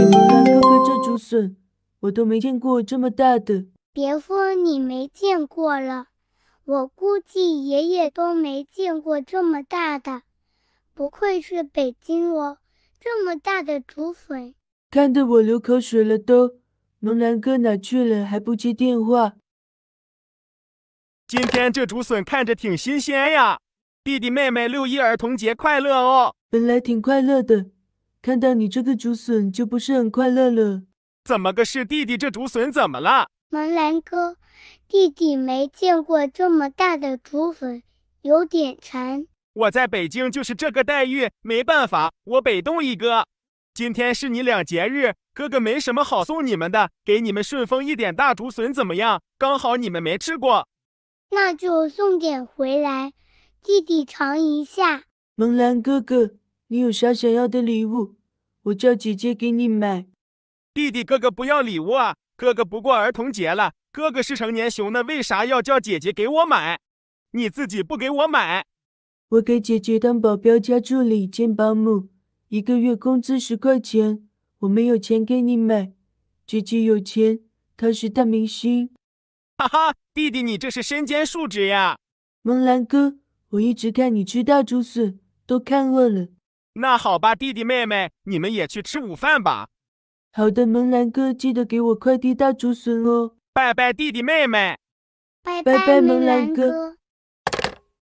们看哥哥，这竹笋我都没见过这么大的。别说你没见过了，我估计爷爷都没见过这么大的。不愧是北京哦，这么大的竹笋，看得我流口水了都。龙兰哥哪去了？还不接电话？今天这竹笋看着挺新鲜呀。弟弟妹妹，六一儿童节快乐哦！本来挺快乐的。看到你这个竹笋就不是很快乐了，怎么个事？弟弟，这竹笋怎么了？萌兰哥，弟弟没见过这么大的竹笋，有点馋。我在北京就是这个待遇，没办法，我北动一哥。今天是你俩节日，哥哥没什么好送你们的，给你们顺丰一点大竹笋怎么样？刚好你们没吃过。那就送点回来，弟弟尝一下。萌兰哥哥，你有啥想要的礼物？我叫姐姐给你买，弟弟哥哥不要礼物啊！哥哥不过儿童节了，哥哥是成年熊呢，为啥要叫姐姐给我买？你自己不给我买，我给姐姐当保镖、家助理、兼保姆，一个月工资十块钱，我没有钱给你买，姐姐有钱，她是大明星，哈哈！弟弟你这是身兼数职呀，萌兰哥，我一直看你吃大竹笋，都看饿了。那好吧，弟弟妹妹，你们也去吃午饭吧。好的，萌兰哥，记得给我快递大竹笋哦。拜拜，弟弟妹妹。拜拜，萌兰哥。